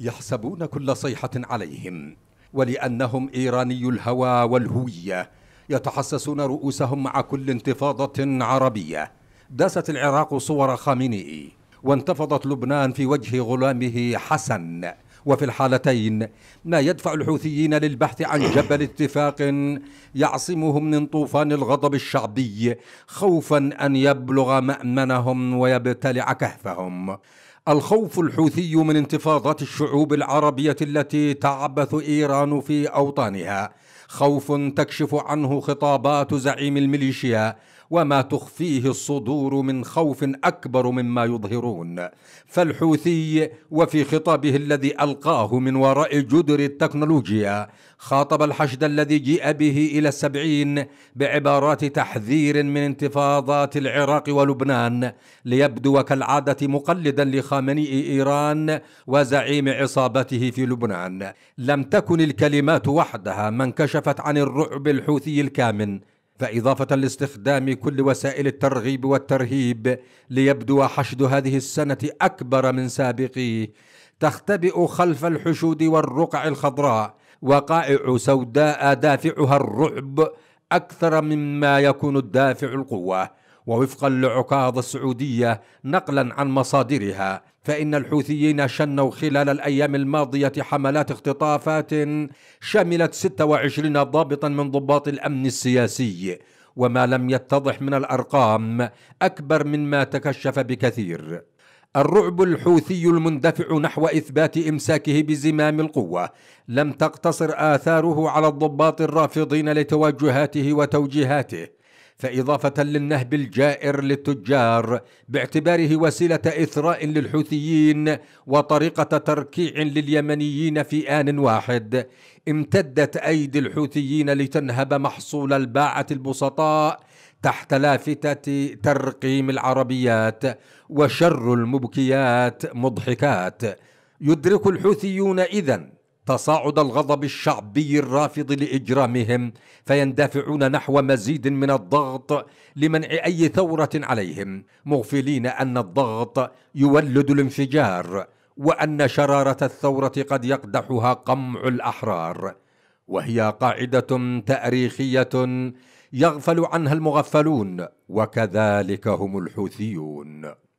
يحسبون كل صيحة عليهم ولأنهم إيراني الهوى والهوية يتحسسون رؤوسهم مع كل انتفاضة عربية داست العراق صور خامنئي وانتفضت لبنان في وجه غلامه حسن وفي الحالتين ما يدفع الحوثيين للبحث عن جبل اتفاق يعصمهم من طوفان الغضب الشعبي خوفا ان يبلغ مامنهم ويبتلع كهفهم الخوف الحوثي من انتفاضات الشعوب العربية التي تعبث إيران في أوطانها خوف تكشف عنه خطابات زعيم الميليشيا وما تخفيه الصدور من خوف اكبر مما يظهرون فالحوثي وفي خطابه الذي القاه من وراء جدر التكنولوجيا خاطب الحشد الذي جيء به الى السبعين بعبارات تحذير من انتفاضات العراق ولبنان ليبدو كالعاده مقلدا لخامنئي ايران وزعيم عصابته في لبنان لم تكن الكلمات وحدها ما انكشفت عن الرعب الحوثي الكامن فإضافة لاستخدام كل وسائل الترغيب والترهيب ليبدو حشد هذه السنة أكبر من سابقيه تختبئ خلف الحشود والرقع الخضراء وقائع سوداء دافعها الرعب أكثر مما يكون الدافع القوة ووفقا لعكاظ السعوديه نقلا عن مصادرها فان الحوثيين شنوا خلال الايام الماضيه حملات اختطافات شملت 26 ضابطا من ضباط الامن السياسي وما لم يتضح من الارقام اكبر مما تكشف بكثير الرعب الحوثي المندفع نحو اثبات امساكه بزمام القوه لم تقتصر اثاره على الضباط الرافضين لتوجهاته وتوجيهاته فإضافة للنهب الجائر للتجار باعتباره وسيلة إثراء للحوثيين وطريقة تركيع لليمنيين في آن واحد امتدت أيدي الحوثيين لتنهب محصول الباعة البسطاء تحت لافتة ترقيم العربيات وشر المبكيات مضحكات يدرك الحوثيون إذن تصاعد الغضب الشعبي الرافض لاجرامهم فيندفعون نحو مزيد من الضغط لمنع اي ثوره عليهم مغفلين ان الضغط يولد الانفجار وان شراره الثوره قد يقدحها قمع الاحرار وهي قاعده تاريخيه يغفل عنها المغفلون وكذلك هم الحوثيون